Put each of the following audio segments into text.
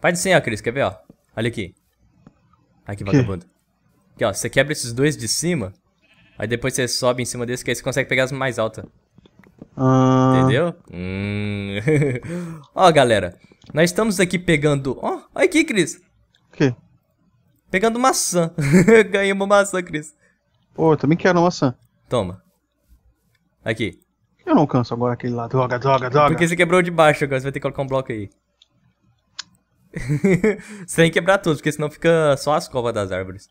Vai de senha, Cris, quer ver, ó? Olha aqui. Aqui, que? vagabundo. Aqui, ó, você quebra esses dois de cima, aí depois você sobe em cima desse, que aí você consegue pegar as mais altas. Ah. Entendeu? Hum. ó, galera, nós estamos aqui pegando... Ó, olha aqui, Cris. O quê? Pegando maçã. Ganhei uma maçã, Cris. Pô, eu também quero uma maçã. Toma. Aqui. Eu não canso agora aquele lá. Droga, droga, droga. Porque você quebrou de baixo, agora você vai ter que colocar um bloco aí. Você tem que quebrar tudo, porque senão fica só as covas das árvores.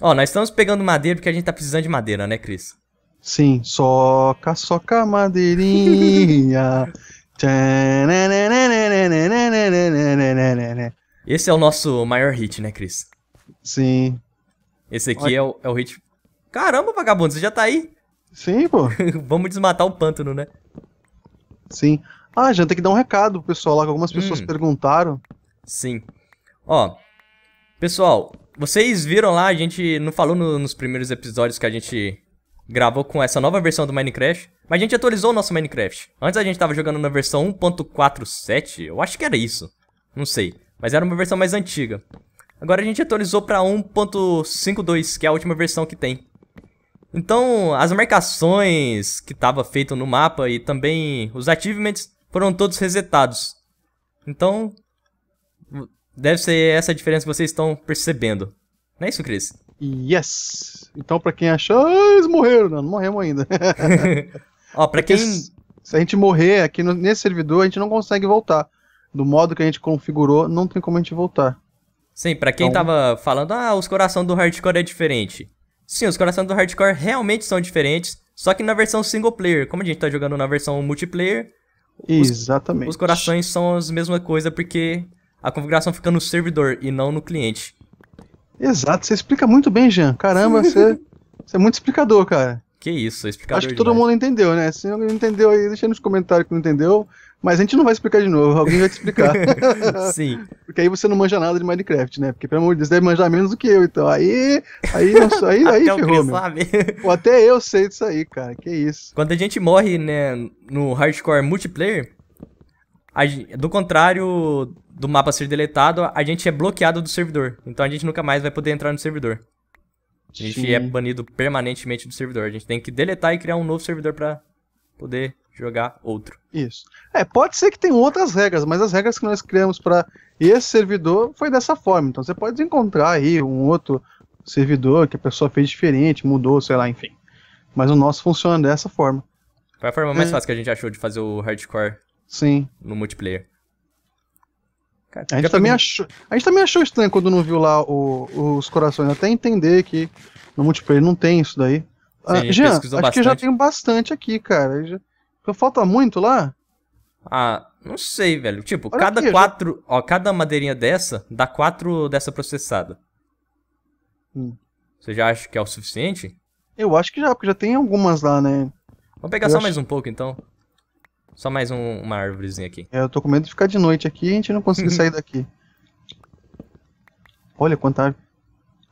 Ó, nós estamos pegando madeira porque a gente tá precisando de madeira, né, Cris? Sim, soca, soca madeirinha. Esse é o nosso maior hit, né, Cris? Sim. Esse aqui é o, é o hit. Caramba, vagabundo, você já tá aí? Sim, pô. Vamos desmatar o pântano, né? Sim. Ah, a gente tem que dar um recado pro pessoal lá, que algumas pessoas hum. perguntaram. Sim. Ó, pessoal, vocês viram lá, a gente não falou no, nos primeiros episódios que a gente gravou com essa nova versão do Minecraft, mas a gente atualizou o nosso Minecraft. Antes a gente tava jogando na versão 1.47, eu acho que era isso. Não sei, mas era uma versão mais antiga. Agora a gente atualizou para 1.52, que é a última versão que tem. Então, as marcações que estava feito no mapa e também os achievements foram todos resetados. Então, deve ser essa a diferença que vocês estão percebendo. Não é isso, Chris? Yes! Então, para quem achou, ah, eles morreram, não, não morremos ainda. Ó, pra é quem. Se a gente morrer aqui no, nesse servidor, a gente não consegue voltar. Do modo que a gente configurou, não tem como a gente voltar. Sim, para quem então... tava falando, ah, os coração do hardcore é diferente. Sim, os coração do hardcore realmente são diferentes, só que na versão single player. Como a gente tá jogando na versão multiplayer, Exatamente. Os corações são as mesma coisa porque a configuração fica no servidor e não no cliente. Exato, você explica muito bem, Jean. Caramba, você, você é muito explicador, cara. Que isso, explicador. Acho que demais. todo mundo entendeu, né? Se não entendeu aí, deixa nos comentários que não entendeu. Mas a gente não vai explicar de novo, alguém vai te explicar. Sim. Porque aí você não manja nada de Minecraft, né? Porque, pelo amor de Deus, deve manjar menos do que eu, então. Aí. Aí, aí, aí até ferrou, meu. até eu sei disso aí, cara. Que isso. Quando a gente morre, né, no hardcore multiplayer, a, do contrário do mapa ser deletado, a gente é bloqueado do servidor. Então a gente nunca mais vai poder entrar no servidor. A gente é Sim. é banido permanentemente do servidor. A gente tem que deletar e criar um novo servidor para poder jogar outro. Isso. É, pode ser que tenha outras regras, mas as regras que nós criamos para esse servidor foi dessa forma. Então você pode encontrar aí um outro servidor que a pessoa fez diferente, mudou, sei lá, enfim. Mas o nosso funciona dessa forma. Foi a forma mais é. fácil que a gente achou de fazer o hardcore. Sim. No multiplayer. Cara, a, gente também achou, a gente também achou estranho quando não viu lá o, os corações. Até entender que no multiplayer não tem isso daí. Ah, Sim, ah, Jean, acho bastante. que já tem bastante aqui, cara. Já... Porque falta muito lá? Ah, não sei, velho. Tipo, Olha cada aqui, quatro. Já... Ó, cada madeirinha dessa dá quatro dessa processada. Hum. Você já acha que é o suficiente? Eu acho que já, porque já tem algumas lá, né? Vamos pegar eu só acho... mais um pouco então. Só mais um, uma árvorezinha aqui. É, eu tô com medo de ficar de noite aqui e a gente não conseguir sair daqui. Olha quanta árvore.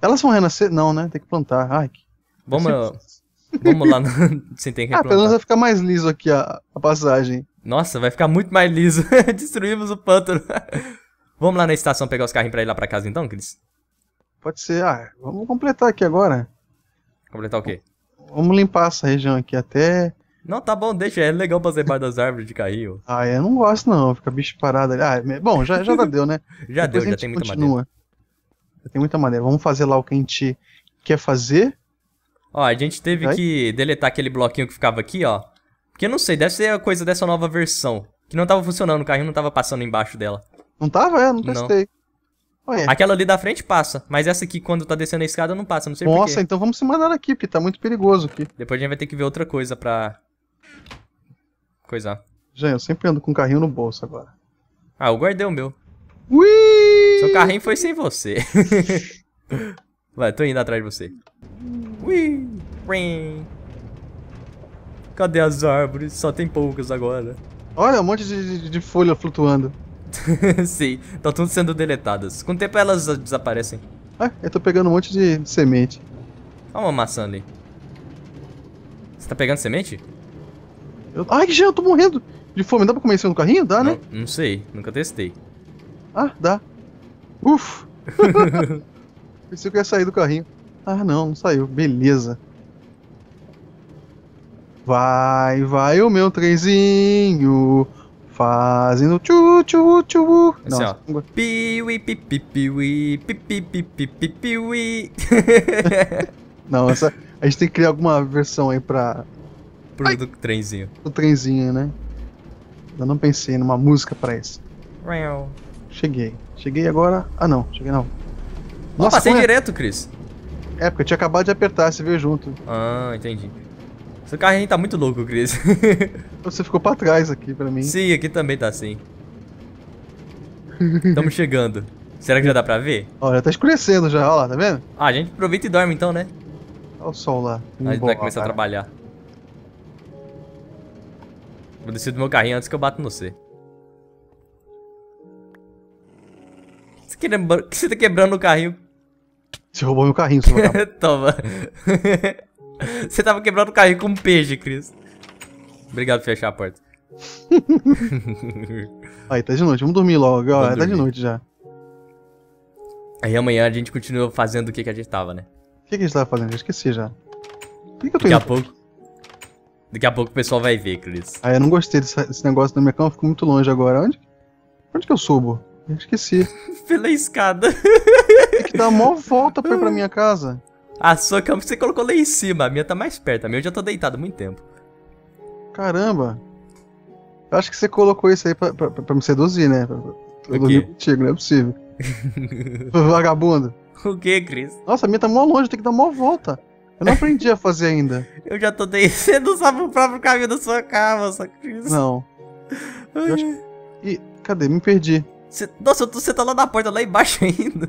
Elas vão renascer? Não, né? Tem que plantar. Ai, que... Vamos. Vamos lá, sem ter que Ah, pelo menos vai ficar mais liso aqui a, a passagem. Nossa, vai ficar muito mais liso. Destruímos o pântano. Vamos lá na estação pegar os carrinhos pra ir lá pra casa então, Cris? Pode ser. Ah, vamos completar aqui agora. Completar o quê? Vamos limpar essa região aqui até... Não, tá bom, deixa. É legal fazer parte das árvores de carrinho. Ah, eu não gosto não. Fica bicho parado ali. Ah, bom, já, já deu, né? já Depois deu, já tem muita continua. madeira. Já tem muita madeira. Vamos fazer lá o que a gente quer fazer. Ó, a gente teve que deletar aquele bloquinho que ficava aqui, ó. Porque eu não sei, deve ser a coisa dessa nova versão. Que não tava funcionando, o carrinho não tava passando embaixo dela. Não tava? É, não testei. Ué. Aquela ali da frente passa, mas essa aqui, quando tá descendo a escada, não passa, não sei Nossa, porquê. Nossa, então vamos se mandar aqui, porque tá muito perigoso aqui. Depois a gente vai ter que ver outra coisa pra... Coisar. Gente, eu sempre ando com o carrinho no bolso agora. Ah, eu guardei é o meu. Ui! Seu carrinho foi sem você. vai, tô indo atrás de você. Ui, Cadê as árvores? Só tem poucas agora. Olha, um monte de, de, de folha flutuando. Sim, estão tá tudo sendo deletadas. Com o tempo elas desaparecem. Ah, eu tô pegando um monte de semente. Olha uma maçã ali. Você tá pegando semente? Eu... Ai, já, eu tô morrendo de fome. Dá pra comer no carrinho? Dá, né? não, né? Não sei, nunca testei. Ah, dá. Uf! Pensei que eu ia sair do carrinho. Ah, não, não saiu. Beleza. Vai, vai o meu trenzinho. Fazendo tchu tchu tchu. Piwi, pipi, piwi, pipi, pipi, piwi. Não, essa. A gente tem que criar alguma versão aí pra. Pro Ai. do trenzinho. O trenzinho, né? Eu não pensei numa música pra isso. Cheguei. Cheguei agora. Ah não, cheguei não. Nossa, eu passei é? direto, Cris. É, porque eu tinha acabado de apertar, você veio junto. Ah, entendi. Seu carrinho tá muito louco, Cris. você ficou pra trás aqui pra mim. Sim, aqui também tá assim. Estamos chegando. Será que já dá pra ver? Olha, tá escurecendo já, olha lá, tá vendo? Ah, a gente aproveita e dorme então, né? Olha o sol lá. a gente vai começar cara. a trabalhar. Vou descer do meu carrinho antes que eu bato no C. Você, Você tá quebrando o carrinho você roubou meu carrinho, seu Toma. Você tava quebrando o carrinho com um peixe, Cris. Obrigado por fechar a porta. Aí, tá de noite. Vamos dormir logo. Vamos tá de noite já. Aí amanhã a gente continua fazendo o que, que a gente tava, né? O que, que a gente tava fazendo? Eu esqueci já. Que que eu tô Daqui indo? a pouco. Daqui a pouco o pessoal vai ver, Cris. Ah, eu não gostei desse, desse negócio da minha cama, eu fico muito longe agora. Onde, onde que eu subo? Eu esqueci. Pela escada. Tem que dar mó volta pra pra minha casa. A sua cama você colocou lá em cima, a minha tá mais perto. A minha eu já tô deitado há muito tempo. Caramba. Eu acho que você colocou isso aí pra, pra, pra me seduzir, né? Pra, pra contigo, não é possível. Vagabundo. O que, Cris? Nossa, a minha tá mó longe, tem que dar mó volta. Eu não aprendi a fazer ainda. Eu já tô deitado. Você não sabe o próprio caminho da sua cama, só Cris. Não. Eu acho... Ih, cadê? Me perdi. Cê... Nossa, você tá lá na porta, lá embaixo ainda.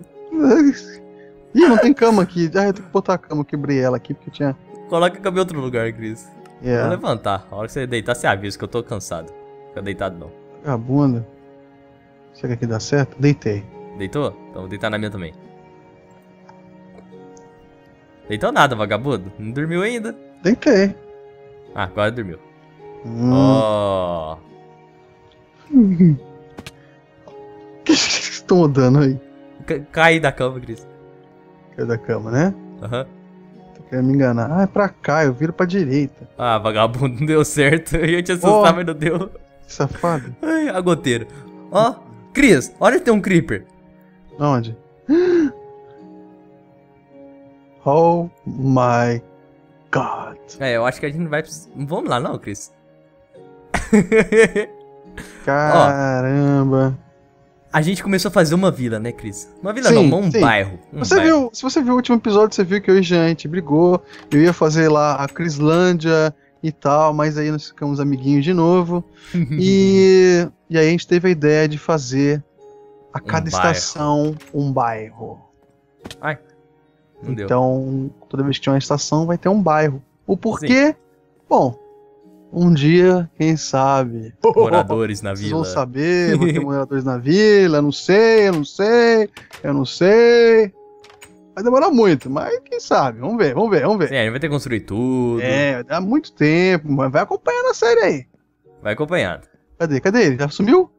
Ih, não tem cama aqui. Ah, eu tenho que botar a cama, quebrei ela aqui porque tinha. Coloca a cama em outro lugar, Cris. Yeah. É. Vou levantar. A hora que você deitar, você avisa que eu tô cansado. Fica deitado não. A bunda. Será que dá certo? Deitei. Deitou? Então vou deitar na minha também. Deitou nada, vagabundo. Não dormiu ainda? Deitei. Ah, agora dormiu. Hum. Oh. que vocês estão dando aí? Cai da cama, Cris. Cai da cama, né? Aham. Uhum. Quer me enganar. Ah, é pra cá, eu viro pra direita. Ah, vagabundo, não deu certo. Eu ia te assustar, oh, mas não deu. Que safado. Ai, a goteira. Ó, oh, Cris, olha tem um creeper. Onde? Oh my god. É, eu acho que a gente não vai. Vamos lá, não, Cris. Caramba. Ó, a gente começou a fazer uma vila, né, Cris? Uma vila sim, não, um sim. bairro. Um você bairro. viu, se você viu o último episódio, você viu que eu e gente brigou. Eu ia fazer lá a Crislândia e tal, mas aí nós ficamos amiguinhos de novo. e, e aí a gente teve a ideia de fazer a cada um estação um bairro. Ai. Não então, deu. toda vez que tiver uma estação, vai ter um bairro. O porquê? Sim. Bom, um dia, quem sabe? Moradores na vila. Vocês vão saber, vão ter moradores na vila, não sei, eu não sei, eu não sei. Vai demorar muito, mas quem sabe? Vamos ver, vamos ver, vamos ver. É, a gente vai ter que construir tudo. É, vai dar muito tempo, mas vai acompanhando a série aí. Vai acompanhando. Cadê? Cadê ele? Já sumiu?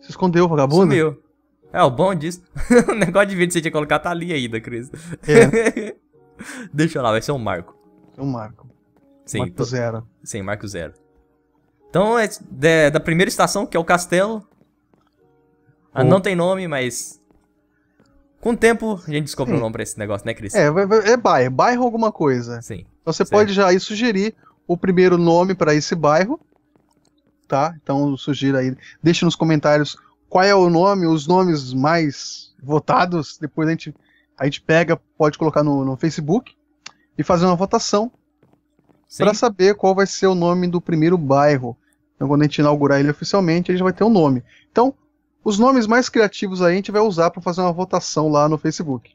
Se escondeu, vagabundo? Sumiu. É, o bom disso. o negócio de vídeo que você tinha colocado tá ali ainda, Cris. É. Deixa lá, vai ser um marco. É um marco. Sim, Marco Zero. Sim, Marco Zero. Então é de, da primeira estação, que é o castelo. Ah, não tem nome, mas. Com o tempo a gente descobre o um nome pra esse negócio, né, Cris? É, é bairro, bairro alguma coisa. Sim. Então você certo. pode já aí sugerir o primeiro nome para esse bairro, tá? Então sugira aí, deixa nos comentários qual é o nome, os nomes mais votados. Depois a gente, a gente pega, pode colocar no, no Facebook e fazer uma votação para saber qual vai ser o nome do primeiro bairro. Então, quando a gente inaugurar ele oficialmente, ele já vai ter um nome. Então, os nomes mais criativos aí a gente vai usar para fazer uma votação lá no Facebook.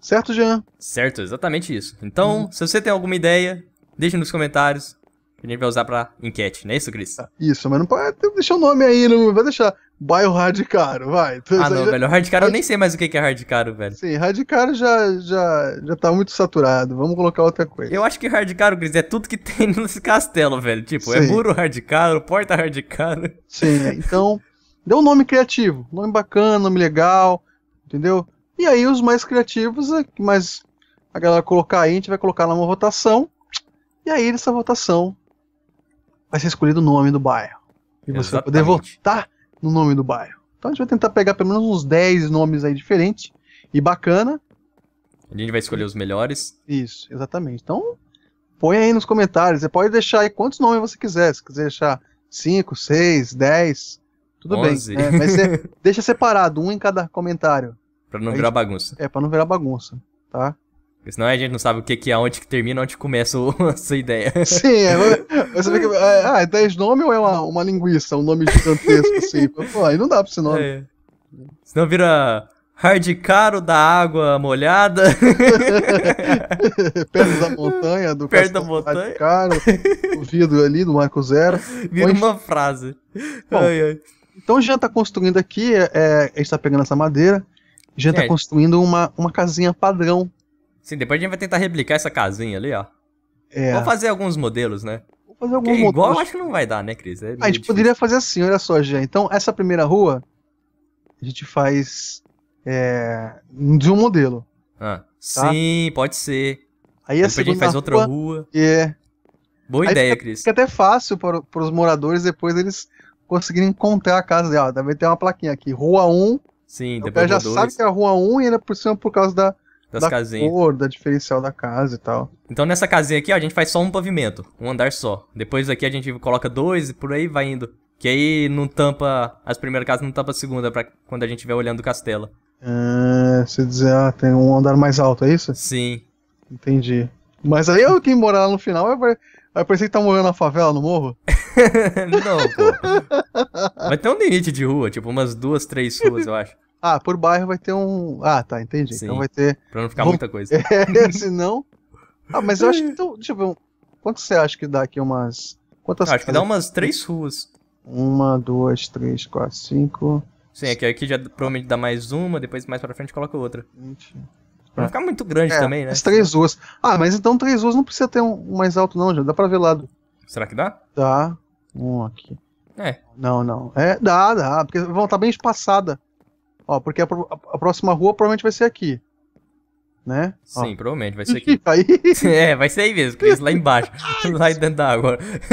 Certo, Jean? Certo, exatamente isso. Então, hum. se você tem alguma ideia, deixe nos comentários. Que a gente vai usar pra enquete, não é isso, Cris? Isso, mas não pode deixar o nome aí, não vai deixar bairro o hardcaro, vai. Então, ah, não, já... velho. Hardcaro eu nem sei mais o que é hardcaro, velho. Sim, hardcaro já, já, já tá muito saturado. Vamos colocar outra coisa. Eu acho que hardcaro, Gris, é tudo que tem nesse castelo, velho. Tipo, é Sim. é muro hardcaro, porta hardcaro. Sim, né, então. deu um nome criativo. Nome bacana, nome legal, entendeu? E aí os mais criativos, é mas a galera colocar aí, a gente vai colocar lá uma votação. E aí, nessa votação, vai ser escolhido o nome do bairro. E você Exatamente. vai poder votar no nome do bairro. Então a gente vai tentar pegar pelo menos uns 10 nomes aí diferentes e bacana. A gente vai escolher os melhores. Isso, exatamente. Então, põe aí nos comentários. Você pode deixar aí quantos nomes você quiser. Se quiser deixar 5, 6, 10, tudo bem. É, mas você deixa separado, um em cada comentário. Pra não aí, virar bagunça. É, pra não virar bagunça, tá? Porque senão a gente não sabe o que, que é, onde que termina, onde começa o, a sua ideia. Sim, é, você vê que. É, ah, é 10 nome ou é uma, uma linguiça, um nome gigantesco assim? Pô, aí não dá pra esse nome. É. Senão vira Hardcaro da água molhada. Perto da montanha, do Perto da montanha. Hardcaro, o vidro ali do Marco Zero. Vira uma frase. Bom, ai, ai. Então já tá construindo aqui, é, a é, gente tá pegando essa madeira, já tá é. tá construindo uma, uma casinha padrão Sim, depois a gente vai tentar replicar essa casinha ali, ó. É. Vou fazer alguns modelos, né? Vou fazer alguns Porque modelos. Igual eu acho que não vai dar, né, Cris? É a gente difícil. poderia fazer assim, olha só, Jean. Então, essa primeira rua, a gente faz é, de um modelo. Ah, tá? Sim, pode ser. Aí a, a gente faz outra rua. É. Boa Aí ideia, fica, Cris. Fica até fácil para, para os moradores depois eles conseguirem encontrar a casa ah, ter uma plaquinha aqui rua então, é rua sim depois já sabe que a por por causa da das da casinhas. Cor, da diferencial da casa e tal. Então nessa casinha aqui, ó, a gente faz só um pavimento, um andar só. Depois aqui a gente coloca dois e por aí vai indo. Que aí não tampa as primeiras casas, não tampa a segunda para quando a gente estiver olhando o castelo. É, ah, você dizer, ah, tem um andar mais alto, é isso? Sim. Entendi. Mas aí eu quem morar lá no final vai, vai parecer que tá morando na favela, no morro. não, pô. Vai ter um limite de rua, tipo umas duas, três ruas, eu acho. Ah, por bairro vai ter um. Ah, tá, entendi. Então Sim, então vai ter. Pra não ficar muita coisa. É, senão. Ah, mas eu acho que. Então, deixa eu ver. Quanto você acha que dá aqui umas. Quantas ah, Acho que dá umas três ruas. Uma, duas, três, quatro, cinco. Sim, é que aqui já provavelmente dá mais uma, depois mais pra frente coloca outra. Pra não ficar muito grande é, também, né? As três ruas. Ah, mas então três ruas não precisa ter um mais alto, não, já. Dá pra ver lado. Será que dá? Dá. Um aqui. É. Não, não. É, dá, dá. Porque vão estar tá bem espaçada. Ó, porque a, a próxima rua provavelmente vai ser aqui. Né? Sim, provavelmente vai ser aqui. aí... É, vai ser aí mesmo, Cris, lá embaixo. lá dentro da água.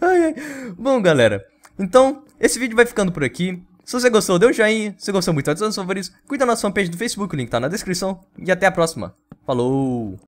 ai, ai. Bom, galera. Então, esse vídeo vai ficando por aqui. Se você gostou, dê um joinha. Se você gostou muito, adicione os favoritos. Cuida da nossa fanpage do Facebook, o link tá na descrição. E até a próxima. Falou!